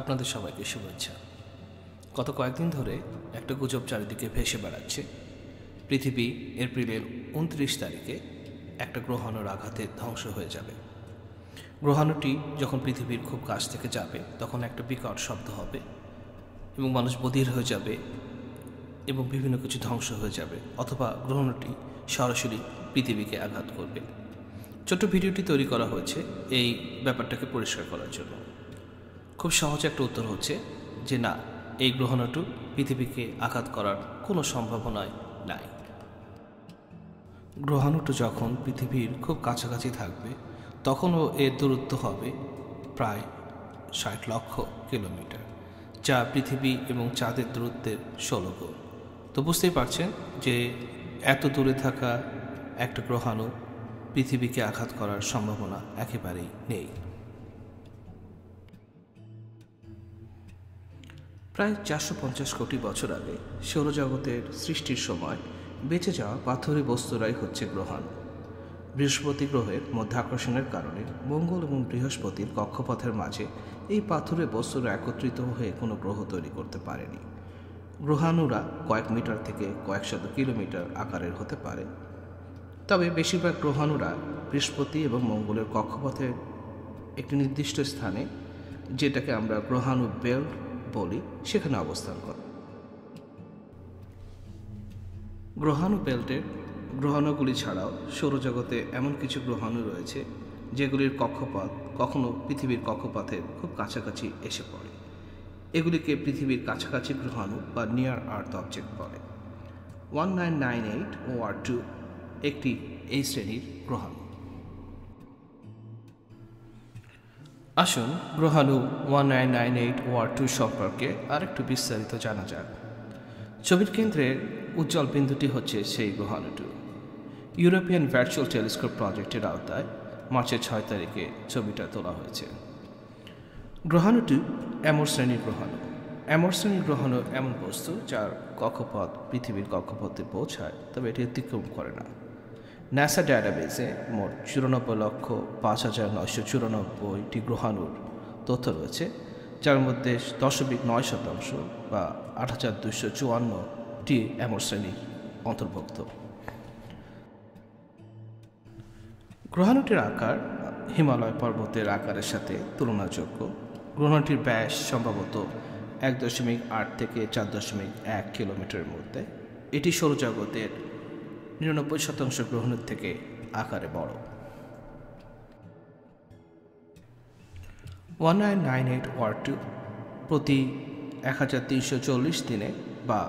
আপনাদের সবাইকে শুভেচ্ছা গত কয়েকদিন ধরে একটা গুজব চারিদিকে ভেসে বেড়াচ্ছে পৃথিবী এপ্রিলের উনত্রিশ তারিখে একটা গ্রহণের আঘাতে ধ্বংস হয়ে যাবে গ্রহাণুটি যখন পৃথিবীর খুব কাছ থেকে যাবে তখন একটা বিকট শব্দ হবে এবং মানুষ বধির হয়ে যাবে এবং বিভিন্ন কিছু ধ্বংস হয়ে যাবে অথবা গ্রহণটি সরাসরি পৃথিবীকে আঘাত করবে ছোট্ট ভিডিওটি তৈরি করা হয়েছে এই ব্যাপারটাকে পরিষ্কার করার জন্য খুব সহজ একটা উত্তর হচ্ছে যে না এই গ্রহণটু পৃথিবীকে আঘাত করার কোনো সম্ভাবনাই নাই গ্রহাণুটু যখন পৃথিবীর খুব কাছাকাছি থাকবে তখনও এর দূরত্ব হবে প্রায় ষাট লক্ষ কিলোমিটার যা পৃথিবী এবং চাঁদের দূরত্বের ষোলো গুণ তো বুঝতেই পারছেন যে এত দূরে থাকা একটা গ্রহাণু পৃথিবীকে আঘাত করার সম্ভাবনা একেবারেই নেই প্রায় চারশো পঞ্চাশ কোটি বছর আগে সৌরজগতের সৃষ্টির সময় বেঁচে যাওয়া পাথরের বস্তুরাই হচ্ছে গ্রহণ বৃহস্পতি গ্রহের মধ্যাকর্ষণের কারণে মঙ্গল এবং বৃহস্পতির কক্ষপথের মাঝে এই পাথুরে বস্তুরা একত্রিত হয়ে কোনো গ্রহ তৈরি করতে পারেনি গ্রহাণুরা কয়েক মিটার থেকে কয়েকশত কিলোমিটার আকারের হতে পারে তবে বেশিরভাগ গ্রহাণুরা বৃহস্পতি এবং মঙ্গলের কক্ষপথের একটি নির্দিষ্ট স্থানে যেটাকে আমরা গ্রহাণু বেল্ট বলি সেখানে অবস্থান করে গ্রহাণু বেল্টের গ্রহাণুগুলি ছাড়াও সৌরজগতে এমন কিছু গ্রহাণু রয়েছে যেগুলির কক্ষপথ কখনও পৃথিবীর কক্ষপথের খুব কাছাকাছি এসে পড়ে এগুলিকে পৃথিবীর কাছাকাছি গ্রহাণু বা নিয়ার আর্থ অবজেক্ট বলে one nine nine eight O R two একটি এই শ্রেণীর গ্রহাণু আসুন গ্রহাণু one nine nine eight O R two সম্পর্কে আরেকটু বিস্তারিত জানা যাক ছবির কেন্দ্রের উজ্জ্বল বিন্দুটি হচ্ছে সেই গ্রহাণুটু ইউরোপিয়ান ভার্চুয়াল টেলিস্কোপ প্রজেক্টের আওতায় মার্চের ছয় তারিখে ছবিটা তোলা হয়েছে গ্রহাণুটি এমন শ্রেণীর গ্রহাণু এমন শ্রেণীর গ্রহাণু এমন বস্তু যার কক্ষপথ পৃথিবীর কক্ষপথে পৌঁছায় তবে এটি অতিক্রম করে না ন্যাসা ডায়াটাবেসে মোট চুরানব্বই লক্ষ পাঁচ হাজার নয়শো চুরানব্বইটি গ্রহাণুর তথ্য রয়েছে যার মধ্যে দশমিক নয় শতাংশ বা আট হাজার দুশো চুয়ান্নটি এমন শ্রেণীর অন্তর্ভুক্ত গ্রহাণুটির আকার হিমালয় পর্বতের আকারের সাথে তুলনাযোগ্য গ্রহণটির ব্যাস সম্ভবত এক দশমিক আট থেকে চার দশমিক এক কিলোমিটারের মধ্যে এটি সৌরজগতের নিরানব্বই শতাংশ গ্রহণের থেকে আকারে বড় one nine nine eight O R two প্রতি এক হাজার তিনশো চল্লিশ দিনে বা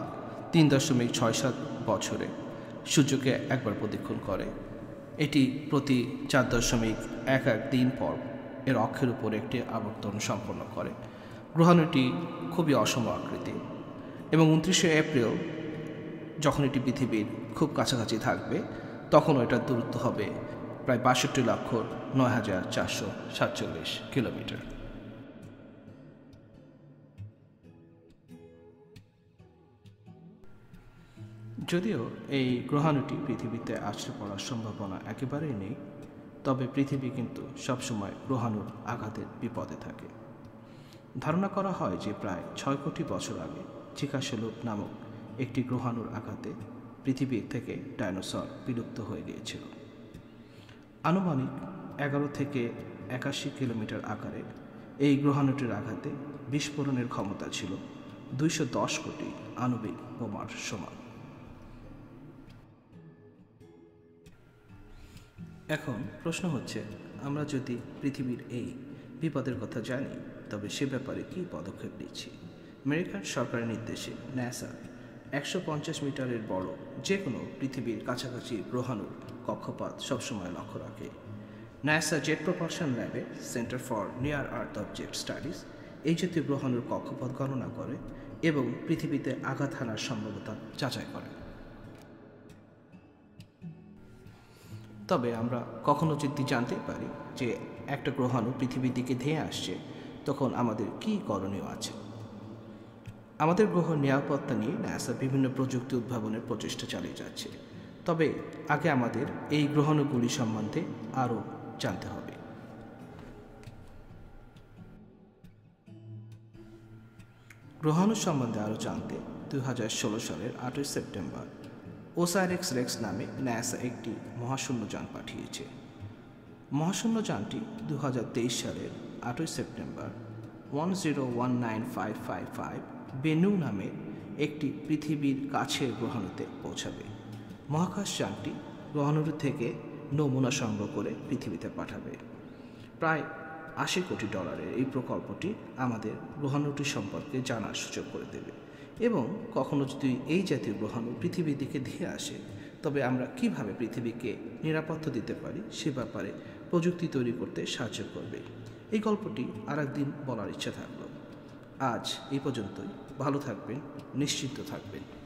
তিন দশমিক ছয় সাত বছরে সূর্যকে একবার প্রদক্ষিণ করে এটি প্রতি চার দশমিক এক এক দিন পর এর অক্ষের উপর একটি আবর্তন সম্পন্ন করে গ্রহণটি খুবই অসম আকৃতি এবং উনত্রিশে এপ্রিল যখন এটি পৃথিবীর খুব কাছাকাছি থাকবে তখনও এটার দূরত্ব হবে প্রায় বাষট্টি লক্ষ নয় হাজার চারশো সাতচল্লিশ কিলোমিটার যদিও এই গ্রহাণুটি পৃথিবীতে আছড়ে পড়ার সম্ভাবনা একেবারেই নেই তবে পৃথিবী কিন্তু সবসময় গ্রহাণুর আঘাতের বিপদে থাকে ধারণা করা হয় যে প্রায় ছয় কোটি বছর আগে চিকাশলুপ নামক একটি গ্রহাণুর আঘাতে পৃথিবী থেকে ডায়নোসর বিলুপ্ত হয়ে গিয়েছিল আনুমানিক এগারো থেকে একাশি কিলোমিটার আকারের এই গ্রহাণুটির আঘাতে বিস্ফোরণের ক্ষমতা ছিল দুইশো কোটি আণবিক বোমার সমান এখন প্রশ্ন হচ্ছে আমরা যদি পৃথিবীর এই বিপদের কথা জানি তবে সে ব্যাপারে কী পদক্ষেপ নিচ্ছি আমেরিকান সরকারের নির্দেশে ন্যাসা একশো পঞ্চাশ মিটারের বড় যে কোনো পৃথিবীর কাছাকাছি গ্রহাণুর কক্ষপাত সবসময় লক্ষ্য রাখে নাসা জেট প্রপালশন ল্যাবে centre for near earth object studies এই জাতীয় গ্রহাণুর কক্ষপথ গণনা করে এবং পৃথিবীতে আঘাত হানার সম্ভাবতা যাচাই করে তবে আমরা কখনো যদি জানতে পারি যে একটা গ্রহাণু পৃথিবীর দিকে ধেয়ে আসছে তখন আমাদের কি করণীয় আছে আমাদের গ্রহ নিরাপত্তা নিয়ে নাসা বিভিন্ন প্রযুক্তি উদ্ভাবনের প্রচেষ্টা চালিয়ে যাচ্ছে তবে আগে আমাদের এই গ্রহণগুলি সম্বন্ধে আরও জানতে হবে গ্রহাণু সম্বন্ধে আরও জানতে দু সালের আটই সেপ্টেম্বর ওসাইরেক্স রেক্স নামে ন্যাসা একটি মহাশূন্যযান পাঠিয়েছে মহাশূন্যযানটি দু হাজার তেইশ সালের আটই September one zero one nine five five five Bennu নামের একটি পৃথিবীর কাছের গ্রহাণুতে পৌঁছাবে মহাকাশযানটি গ্রহাণুর থেকে নমুনা সংগ্রহ করে পৃথিবীতে পাঠাবে প্রায় আশি কোটি ডলারের এই প্রকল্পটি আমাদের গ্রহাণুটি সম্পর্কে জানার সুযোগ করে দেবে এবং কখনো যদি এই জাতীয় গ্রহাণু পৃথিবীর দিকে ধেয়ে আসে তবে আমরা কিভাবে পৃথিবীকে নিরাপত্তা দিতে পারি সে ব্যাপারে প্রযুক্তি তৈরি করতে সাহায্য করবে এই গল্পটি আর একদিন বলার ইচ্ছা থাকলো আজ এই পর্যন্তই ভালো থাকবেন নিশ্চিন্ত থাকবেন